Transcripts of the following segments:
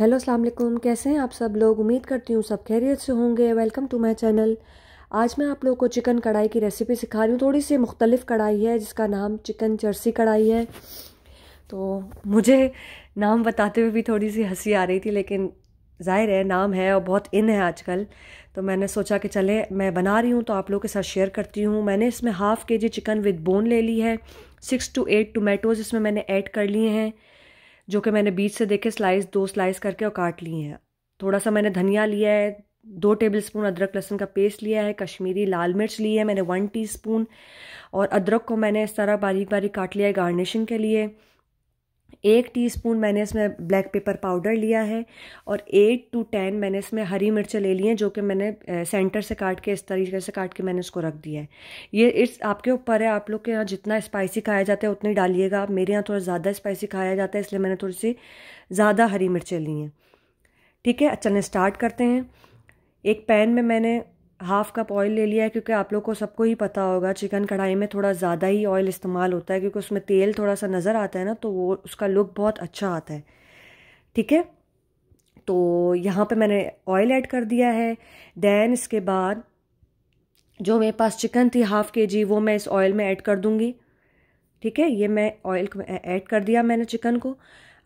hello अस्सलाम वालेकुम कैसे हैं आप सब लोग उम्मीद करती हूँ सब खैरियत से होंगे वेलकम टू माय चैनल आज मैं आप लोग को चिकन कढ़ाई की रेसिपी सिखा रही हूँ थोड़ी सी मुख्तलिफ कढ़ाई है जिसका नाम चिकन चर्सी कढ़ाई है तो मुझे नाम बताते हुए भी थोड़ी सी हंसी आ रही थी लेकिन ज़ाहिर है नाम है और बहुत इन है आजकल तो मैंने सोचा कि चले मैं बना रही हूँ तो आप लोगों के साथ शेयर करती हूँ मैंने इसमें हाफ़ के जी चिकन विद बोन ले ली है सिक्स टू एट टोमेटोज़ इसमें मैंने ऐड कर लिए हैं जो कि मैंने बीच से देखे स्लाइस दो स्लाइस करके और काट लिए हैं थोड़ा सा मैंने धनिया लिया है दो टेबल स्पून अदरक लहसुन का पेस्ट लिया है कश्मीरी लाल मिर्च ली है मैंने वन टीस्पून और अदरक को मैंने इस तरह बारीक बारीक काट लिया है गार्निशिंग के लिए एक टीस्पून मैंने इसमें ब्लैक पेपर पाउडर लिया है और एट टू टेन मैंने इसमें हरी मिर्चें ले ली हैं जो कि मैंने सेंटर से काट के इस तरीके से काट के मैंने इसको रख दिया है ये इस आपके ऊपर है आप लोग के यहाँ जितना स्पाइसी खाया जाता है उतनी डालिएगा आप मेरे यहाँ थोड़ा ज़्यादा स्पाइसी खाया जाता है इसलिए मैंने थोड़ी सी ज़्यादा हरी मिर्चें ली हैं ठीक है चलें स्टार्ट करते हैं एक पैन में मैंने हाफ कप ऑयल ले लिया है क्योंकि आप लोग को सबको ही पता होगा चिकन कढ़ाई में थोड़ा ज़्यादा ही ऑयल इस्तेमाल होता है क्योंकि उसमें तेल थोड़ा सा नज़र आता है ना तो वो उसका लुक बहुत अच्छा आता है ठीक है तो यहाँ पे मैंने ऑयल ऐड कर दिया है दैन इसके बाद जो मेरे पास चिकन थी हाफ़ के जी वो मैं इस ऑयल में ऐड कर दूँगी ठीक है ये मैं ऑयल ऐड कर दिया मैंने चिकन को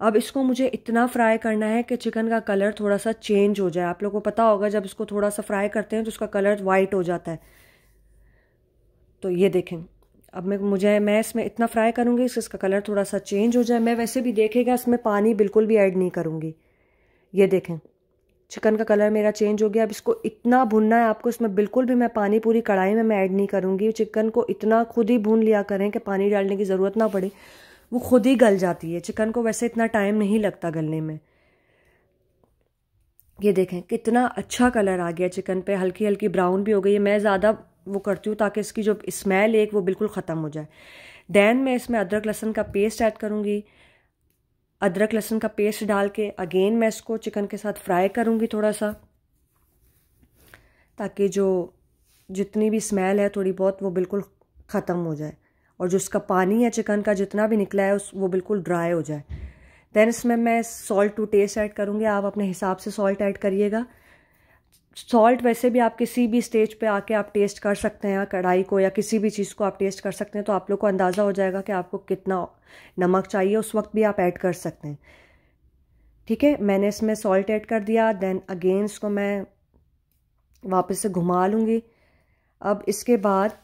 अब इसको मुझे इतना फ्राई करना है कि चिकन का कलर थोड़ा सा चेंज हो जाए आप लोगों को पता होगा जब इसको थोड़ा सा फ्राई करते हैं तो उसका कलर वाइट हो जाता है तो ये देखें अब मैं मुझे मैं इसमें इतना फ्राई करूँगी इसका कलर थोड़ा सा चेंज हो जाए मैं वैसे भी देखेगा इसमें पानी बिल्कुल भी ऐड नहीं करूँगी ये देखें चिकन का कलर मेरा चेंज हो गया अब इसको इतना भुनना है आपको इसमें बिल्कुल भी मैं पानी पूरी कढ़ाई में मैं ऐड नहीं करूँगी चिकन को इतना खुद ही भून लिया करें कि पानी डालने की ज़रूरत ना पड़े वो खुद ही गल जाती है चिकन को वैसे इतना टाइम नहीं लगता गलने में ये देखें कितना अच्छा कलर आ गया चिकन पे हल्की हल्की ब्राउन भी हो गई है मैं ज़्यादा वो करती हूँ ताकि इसकी जो स्मेल एक वो बिल्कुल ख़त्म हो जाए दैन मैं इसमें अदरक लहसन का पेस्ट ऐड करूँगी अदरक लहसन का पेस्ट डाल के अगेन मैं इसको चिकन के साथ फ्राई करूँगी थोड़ा सा ताकि जो जितनी भी स्मेल है थोड़ी बहुत वो बिल्कुल ख़त्म हो जाए और जो उसका पानी है चिकन का जितना भी निकला है उस वो बिल्कुल ड्राई हो जाए देन इसमें मैं सॉल्ट टू टेस्ट ऐड करूँगी आप अपने हिसाब से सॉल्ट ऐड करिएगा सॉल्ट वैसे भी आप किसी भी स्टेज पे आके आप टेस्ट कर सकते हैं कढ़ाई को या किसी भी चीज़ को आप टेस्ट कर सकते हैं तो आप लोग को अंदाज़ा हो जाएगा कि आपको कितना नमक चाहिए उस वक्त भी आप ऐड कर सकते हैं ठीक है मैंने इसमें सॉल्ट ऐड कर दिया देन अगेन इसको मैं वापस से घुमा लूँगी अब इसके बाद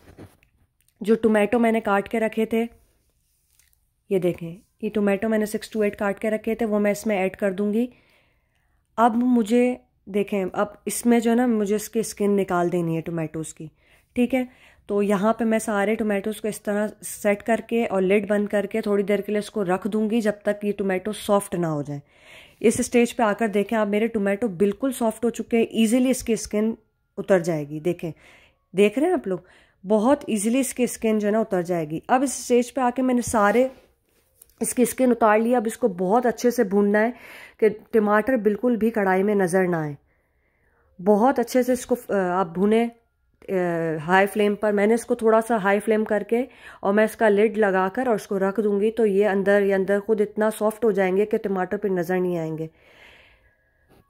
जो टोमेटो मैंने काट के रखे थे ये देखें ये टोमेटो मैंने सिक्स टू एट काट के रखे थे वो मैं इसमें ऐड कर दूंगी अब मुझे देखें अब इसमें जो है ना मुझे इसकी स्किन निकाल देनी है टोमेटोज़ की ठीक है तो यहाँ पे मैं सारे टोमेटोज़ को इस तरह सेट करके और लिड बंद करके थोड़ी देर के लिए इसको रख दूंगी जब तक ये टोमेटो सॉफ्ट ना हो जाए इस स्टेज पे आकर देखें आप मेरे टोमेटो बिल्कुल सॉफ्ट हो चुके हैं ईजिली इसकी स्किन उतर जाएगी देखें देख रहे हैं आप लोग बहुत इजीली इसकी स्किन जो है ना उतर जाएगी अब इस स्टेज पे आके मैंने सारे इसकी स्किन उतार ली अब इसको बहुत अच्छे से भूनना है कि टमाटर बिल्कुल भी कढ़ाई में नज़र ना आए बहुत अच्छे से इसको आप भूने हाई फ्लेम पर मैंने इसको थोड़ा सा हाई फ्लेम करके और मैं इसका लिड लगा कर और इसको रख दूंगी तो ये अंदर या अंदर खुद इतना सॉफ्ट हो जाएंगे कि टमाटर पर नज़र नहीं आएंगे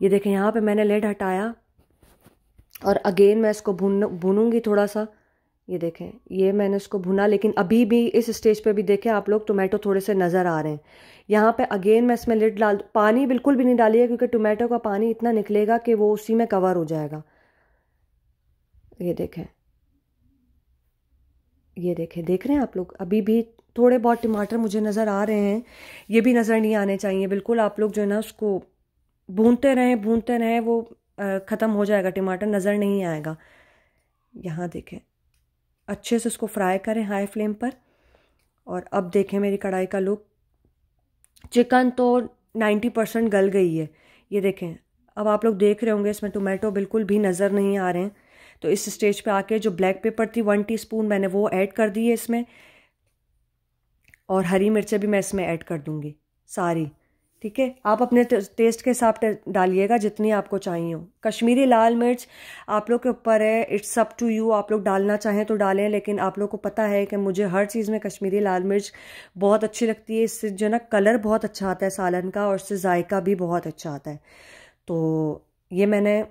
ये देखें यहाँ पे मैंने लेड हटाया और अगेन मैं इसको भून भूनूंगी थोड़ा सा ये देखें ये मैंने इसको भुना लेकिन अभी भी इस स्टेज पे भी देखें आप लोग टोमेटो थोड़े से नज़र आ रहे हैं यहाँ पे अगेन मैं इसमें लिड डाल पानी बिल्कुल भी नहीं डाली है क्योंकि टोमेटो का पानी इतना निकलेगा कि वो उसी में कवर हो जाएगा ये देखें ये देखें देख रहे हैं आप लोग अभी भी थोड़े बहुत टमाटर मुझे नज़र आ रहे हैं ये भी नज़र नहीं आने चाहिए बिल्कुल आप लोग जो है ना उसको भूनते रहें भूनते रहें वो ख़त्म हो जाएगा टमाटर नज़र नहीं आएगा यहाँ देखें अच्छे से उसको फ्राई करें हाई फ्लेम पर और अब देखें मेरी कढ़ाई का लुक चिकन तो नाइन्टी परसेंट गल गई है ये देखें अब आप लोग देख रहे होंगे इसमें टोमेटो बिल्कुल भी नज़र नहीं आ रहे हैं तो इस स्टेज पे आके जो ब्लैक पेपर थी वन टीस्पून मैंने वो ऐड कर दी है इसमें और हरी मिर्चें भी मैं इसमें ऐड कर दूँगी सारी ठीक है आप अपने टेस्ट के हिसाब से डालिएगा जितनी आपको चाहिए हो कश्मीरी लाल मिर्च आप लोग के ऊपर है इट्स अप टू यू आप लोग डालना चाहें तो डालें लेकिन आप लोग को पता है कि मुझे हर चीज़ में कश्मीरी लाल मिर्च बहुत अच्छी लगती है इससे जो ना कलर बहुत अच्छा आता है सालन का और इससे जायका भी बहुत अच्छा आता है तो ये मैंने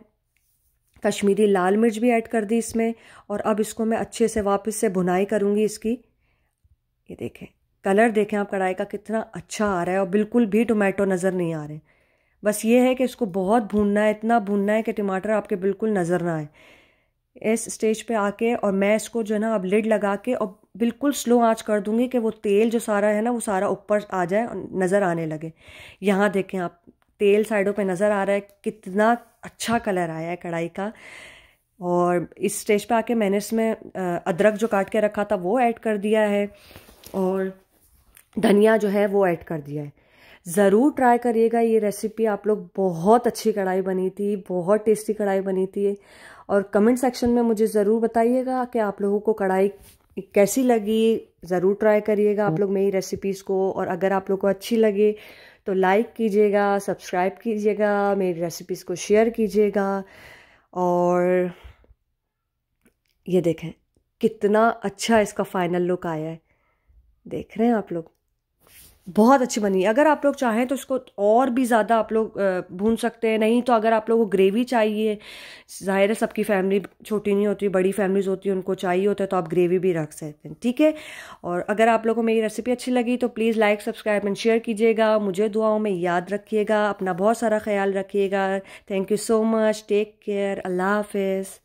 कश्मीरी लाल मिर्च भी ऐड कर दी इसमें और अब इसको मैं अच्छे से वापस से भुनाई करूँगी इसकी ये देखें कलर देखें आप कढ़ाई का कितना अच्छा आ रहा है और बिल्कुल भी टोमेटो नज़र नहीं आ रहे बस ये है कि इसको बहुत भूनना है इतना भूनना है कि टमाटर आपके बिल्कुल नज़र ना आए इस स्टेज पे आके और मैं इसको जो है ना अब लिड लगा के और बिल्कुल स्लो आंच कर दूंगी कि वो तेल जो सारा है ना वो सारा ऊपर आ जाए और नज़र आने लगे यहाँ देखें आप तेल साइडों पे नज़र आ रहा है कितना अच्छा कलर आया है कढ़ाई का और इस स्टेज पे आके मैंने इसमें अदरक जो काट के रखा था वो ऐड कर दिया है और धनिया जो है वो ऐड कर दिया है ज़रूर ट्राई करिएगा ये रेसिपी आप लोग बहुत अच्छी कढ़ाई बनी थी बहुत टेस्टी कढ़ाई बनी थी और कमेंट सेक्शन में मुझे ज़रूर बताइएगा कि आप लोगों को कढ़ाई कैसी लगी ज़रूर ट्राई करिएगा आप लोग मेरी रेसिपीज़ को और अगर आप लोग को अच्छी लगे तो लाइक कीजिएगा सब्सक्राइब कीजिएगा मेरी रेसिपीज़ को शेयर कीजिएगा और ये देखें कितना अच्छा इसका फाइनल लुक आया है देख रहे हैं आप लोग बहुत अच्छी बनी अगर आप लोग चाहें तो इसको और भी ज़्यादा आप लोग भून सकते हैं नहीं तो अगर आप लोगों को ग्रेवी चाहिए ज़ाहिर है सबकी फैमिली छोटी नहीं होती बड़ी फैमिलीज होती है उनको चाहिए होता है तो आप ग्रेवी भी रख सकते हैं ठीक है और अगर आप लोगों को मेरी रेसिपी अच्छी लगी तो please like subscribe and share कीजिएगा मुझे दुआओं में याद रखिएगा अपना बहुत सारा ख्याल रखिएगा thank you so much take care अल्लाह हाफिज़